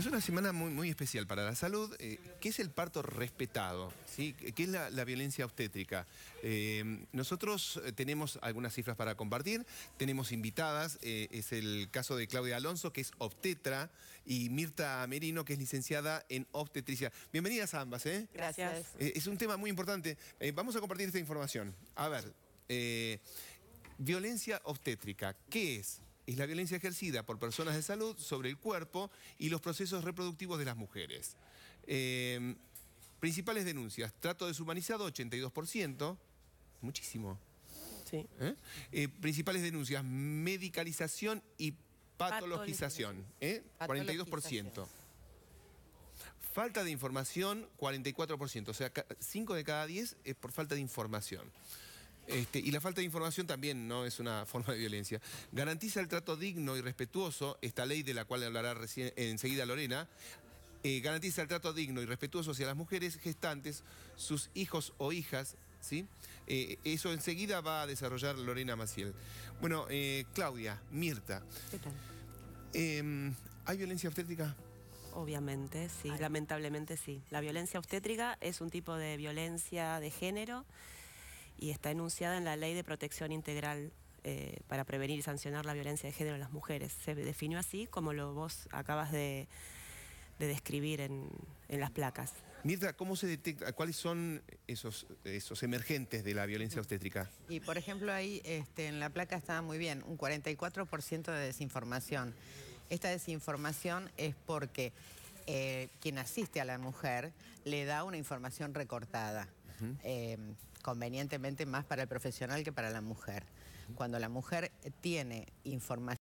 es una semana muy, especial para la salud. Eh, ¿Qué es el parto respetado? ¿Qué es la, violencia obstétrica? Eh, nosotros eh, tenemos algunas cifras para compartir, tenemos invitadas, es el caso de Claudia Alonso, que es obstetra, y Mirta Merino, que es licenciada en obstetricia. Bienvenidas ambas, ¿eh? Gracias. es un tema muy importante. vamos a compartir esta información. A ver, violencia obstétrica, ¿qué es? es la violencia ejercida por personas de salud sobre el cuerpo y los procesos reproductivos de las mujeres. Em, principales denuncias, trato deshumanizado, 82%, muchísimo. Sí. ¿Eh? Eh, principales denuncias, medicalización y patologización, ¿eh? patologización. 42%. Falta de información, 44%, o sea, 5 de cada 10 es por falta de información. Este, y la falta de información también no es una forma de violencia. Garantiza el trato digno y respetuoso, esta ley de la cual hablará recién, enseguida Lorena, eh, garantiza el trato digno y respetuoso hacia las mujeres gestantes, sus hijos o hijas, ¿sí? Eh, eso enseguida va a desarrollar Lorena Maciel. Bueno, eh, Claudia, Mirta. ¿Qué tal? Em, ¿Hay violencia obstétrica? Obviamente, sí, lamentablemente sí. La violencia obstétrica es un tipo de violencia de género y está enunciada en la Ley de Protección Integral eh, para prevenir y sancionar la violencia de género en las mujeres. Se definió así como lo vos acabas de, describir en, las placas. Mirta, ¿cómo se detecta? ¿Cuáles son esos, emergentes de la violencia obstétrica? Y por ejemplo, ahí este, en la placa estaba muy bien, un 44% de desinformación. Esta desinformación es porque eh, quien asiste a la mujer le da una información recortada. Em, convenientemente más para el profesional que para la mujer. Cuando la mujer tiene información